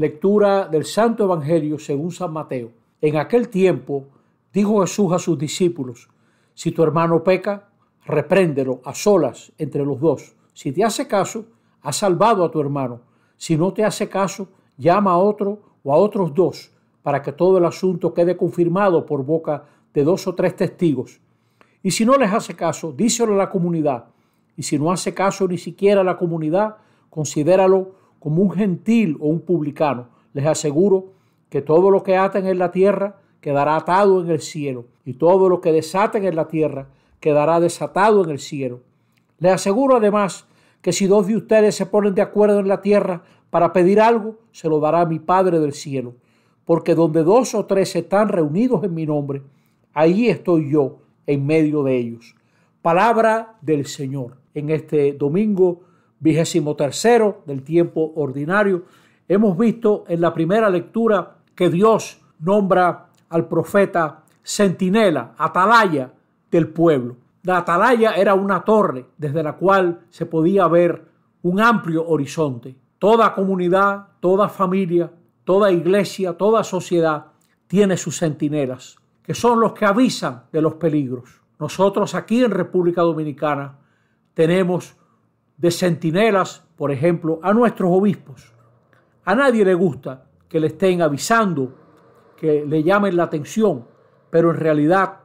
Lectura del Santo Evangelio según San Mateo. En aquel tiempo dijo Jesús a sus discípulos, si tu hermano peca, repréndelo a solas entre los dos. Si te hace caso, has salvado a tu hermano. Si no te hace caso, llama a otro o a otros dos para que todo el asunto quede confirmado por boca de dos o tres testigos. Y si no les hace caso, díselo a la comunidad. Y si no hace caso ni siquiera a la comunidad, considéralo como un gentil o un publicano, les aseguro que todo lo que aten en la tierra quedará atado en el cielo, y todo lo que desaten en la tierra quedará desatado en el cielo. Les aseguro además que si dos de ustedes se ponen de acuerdo en la tierra para pedir algo, se lo dará mi Padre del cielo, porque donde dos o tres están reunidos en mi nombre, ahí estoy yo en medio de ellos. Palabra del Señor en este domingo vigésimo tercero del tiempo ordinario. Hemos visto en la primera lectura que Dios nombra al profeta centinela, atalaya del pueblo. La atalaya era una torre desde la cual se podía ver un amplio horizonte. Toda comunidad, toda familia, toda iglesia, toda sociedad tiene sus centinelas, que son los que avisan de los peligros. Nosotros aquí en República Dominicana tenemos de centinelas, por ejemplo, a nuestros obispos. A nadie le gusta que le estén avisando, que le llamen la atención, pero en realidad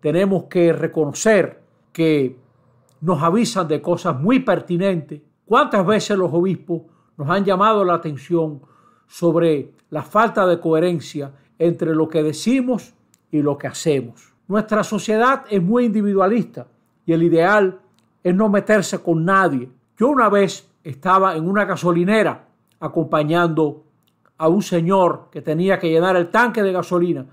tenemos que reconocer que nos avisan de cosas muy pertinentes. ¿Cuántas veces los obispos nos han llamado la atención sobre la falta de coherencia entre lo que decimos y lo que hacemos? Nuestra sociedad es muy individualista y el ideal es no meterse con nadie. Yo una vez estaba en una gasolinera acompañando a un señor que tenía que llenar el tanque de gasolina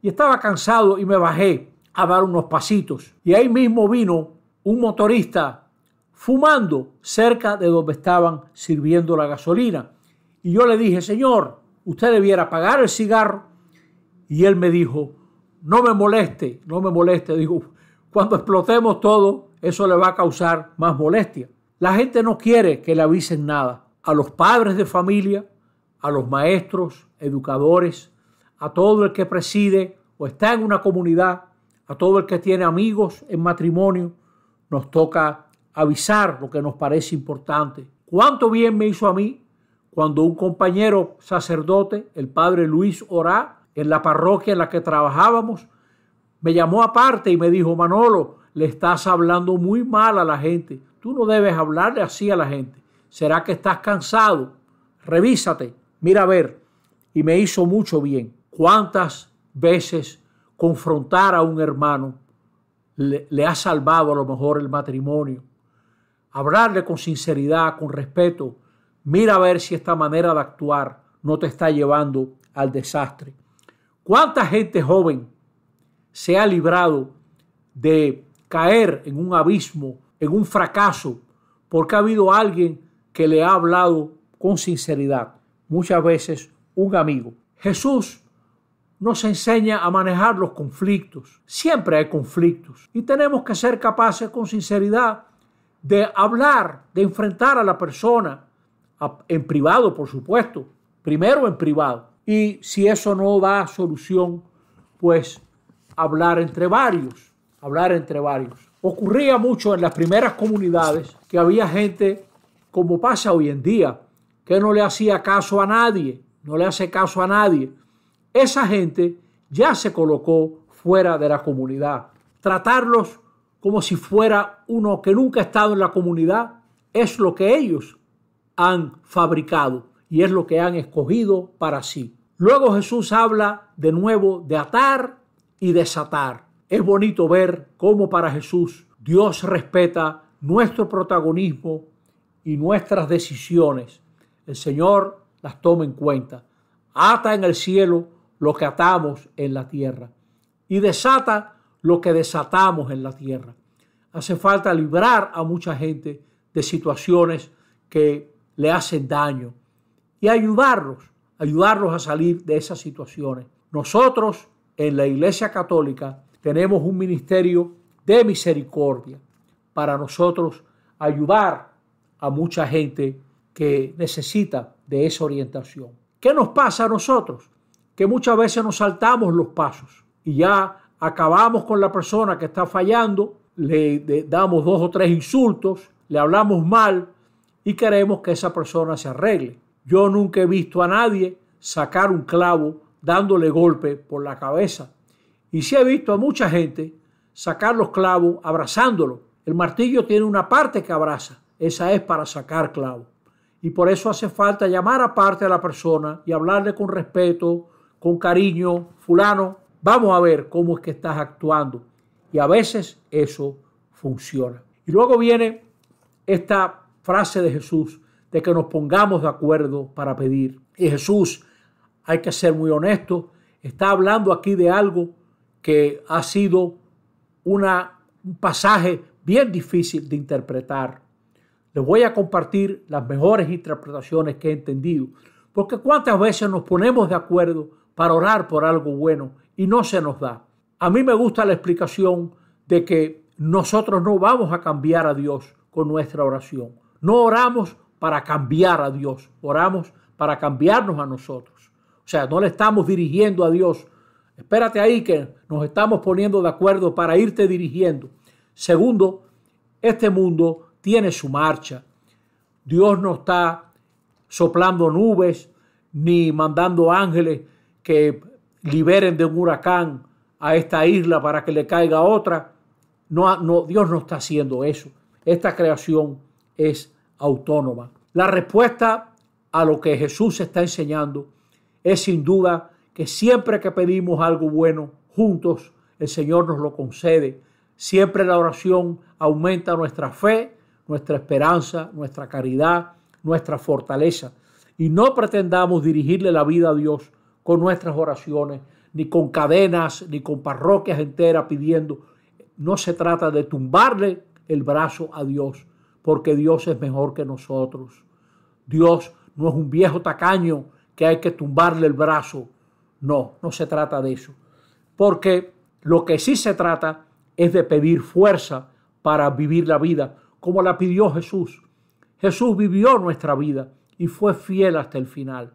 y estaba cansado y me bajé a dar unos pasitos. Y ahí mismo vino un motorista fumando cerca de donde estaban sirviendo la gasolina. Y yo le dije, señor, usted debiera pagar el cigarro. Y él me dijo, no me moleste, no me moleste. dijo cuando explotemos todo, eso le va a causar más molestia. La gente no quiere que le avisen nada. A los padres de familia, a los maestros, educadores, a todo el que preside o está en una comunidad, a todo el que tiene amigos en matrimonio, nos toca avisar lo que nos parece importante. ¿Cuánto bien me hizo a mí cuando un compañero sacerdote, el padre Luis Orá, en la parroquia en la que trabajábamos, me llamó aparte y me dijo, Manolo, le estás hablando muy mal a la gente. Tú no debes hablarle así a la gente. ¿Será que estás cansado? Revísate, mira a ver. Y me hizo mucho bien. ¿Cuántas veces confrontar a un hermano le, ha salvado a lo mejor el matrimonio? Hablarle con sinceridad, con respeto. Mira a ver si esta manera de actuar no te está llevando al desastre. ¿Cuánta gente joven se ha librado de caer en un abismo, en un fracaso, porque ha habido alguien que le ha hablado con sinceridad, muchas veces un amigo. Jesús nos enseña a manejar los conflictos. Siempre hay conflictos y tenemos que ser capaces con sinceridad de hablar, de enfrentar a la persona, en privado, por supuesto, primero en privado. Y si eso no da solución, pues hablar entre varios, hablar entre varios. Ocurría mucho en las primeras comunidades que había gente, como pasa hoy en día, que no le hacía caso a nadie, no le hace caso a nadie. Esa gente ya se colocó fuera de la comunidad. Tratarlos como si fuera uno que nunca ha estado en la comunidad es lo que ellos han fabricado y es lo que han escogido para sí. Luego Jesús habla de nuevo de atar y desatar. Es bonito ver cómo para Jesús Dios respeta nuestro protagonismo y nuestras decisiones. El Señor las toma en cuenta. Ata en el cielo lo que atamos en la tierra y desata lo que desatamos en la tierra. Hace falta librar a mucha gente de situaciones que le hacen daño y ayudarlos, ayudarlos a salir de esas situaciones. Nosotros en la Iglesia Católica tenemos un ministerio de misericordia para nosotros ayudar a mucha gente que necesita de esa orientación. ¿Qué nos pasa a nosotros? Que muchas veces nos saltamos los pasos y ya acabamos con la persona que está fallando, le damos dos o tres insultos, le hablamos mal y queremos que esa persona se arregle. Yo nunca he visto a nadie sacar un clavo dándole golpe por la cabeza. Y se ha visto a mucha gente sacar los clavos abrazándolo. El martillo tiene una parte que abraza, esa es para sacar clavos. Y por eso hace falta llamar aparte a la persona y hablarle con respeto, con cariño, fulano, vamos a ver cómo es que estás actuando. Y a veces eso funciona. Y luego viene esta frase de Jesús de que nos pongamos de acuerdo para pedir. Y Jesús hay que ser muy honesto, está hablando aquí de algo que ha sido un pasaje bien difícil de interpretar. Les voy a compartir las mejores interpretaciones que he entendido, porque cuántas veces nos ponemos de acuerdo para orar por algo bueno y no se nos da. A mí me gusta la explicación de que nosotros no vamos a cambiar a Dios con nuestra oración. No oramos para cambiar a Dios, oramos para cambiarnos a nosotros. O sea, no le estamos dirigiendo a Dios. Espérate ahí que nos estamos poniendo de acuerdo para irte dirigiendo. Segundo, este mundo tiene su marcha. Dios no está soplando nubes ni mandando ángeles que liberen de un huracán a esta isla para que le caiga otra. No, no, Dios no está haciendo eso. Esta creación es autónoma. La respuesta a lo que Jesús está enseñando es sin duda que siempre que pedimos algo bueno juntos, el Señor nos lo concede. Siempre la oración aumenta nuestra fe, nuestra esperanza, nuestra caridad, nuestra fortaleza. Y no pretendamos dirigirle la vida a Dios con nuestras oraciones, ni con cadenas, ni con parroquias enteras pidiendo. No se trata de tumbarle el brazo a Dios, porque Dios es mejor que nosotros. Dios no es un viejo tacaño que hay que tumbarle el brazo. No, no se trata de eso. Porque lo que sí se trata es de pedir fuerza para vivir la vida, como la pidió Jesús. Jesús vivió nuestra vida y fue fiel hasta el final.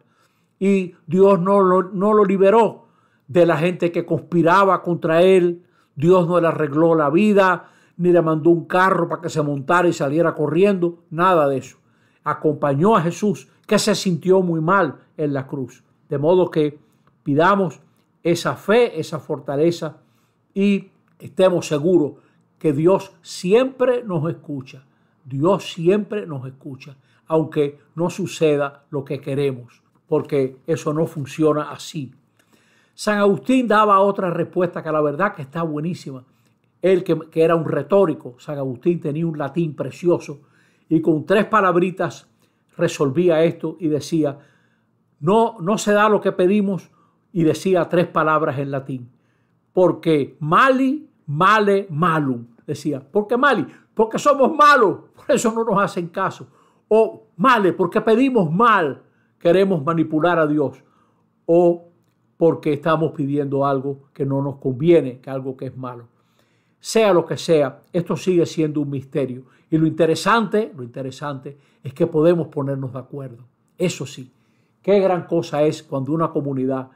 Y Dios no lo, no lo liberó de la gente que conspiraba contra él. Dios no le arregló la vida, ni le mandó un carro para que se montara y saliera corriendo, nada de eso. Acompañó a Jesús, que se sintió muy mal en la cruz. De modo que pidamos esa fe, esa fortaleza y estemos seguros que Dios siempre nos escucha. Dios siempre nos escucha, aunque no suceda lo que queremos, porque eso no funciona así. San Agustín daba otra respuesta que la verdad que está buenísima. Él que, que era un retórico, San Agustín tenía un latín precioso y con tres palabritas resolvía esto y decía, no, se da lo que pedimos y decía tres palabras en latín. Porque mali, male, malum, decía. Porque mali, porque somos malos, por eso no nos hacen caso. O male, porque pedimos mal, queremos manipular a Dios. O porque estamos pidiendo algo que no nos conviene, que algo que es malo. Sea lo que sea, esto sigue siendo un misterio. Y lo interesante, lo interesante es que podemos ponernos de acuerdo. Eso sí, Qué gran cosa es cuando una comunidad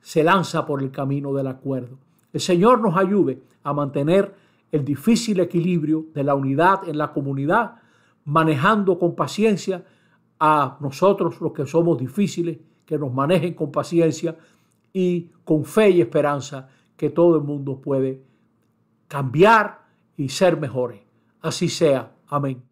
se lanza por el camino del acuerdo. El Señor nos ayude a mantener el difícil equilibrio de la unidad en la comunidad, manejando con paciencia a nosotros los que somos difíciles, que nos manejen con paciencia y con fe y esperanza que todo el mundo puede cambiar y ser mejores. Así sea. Amén.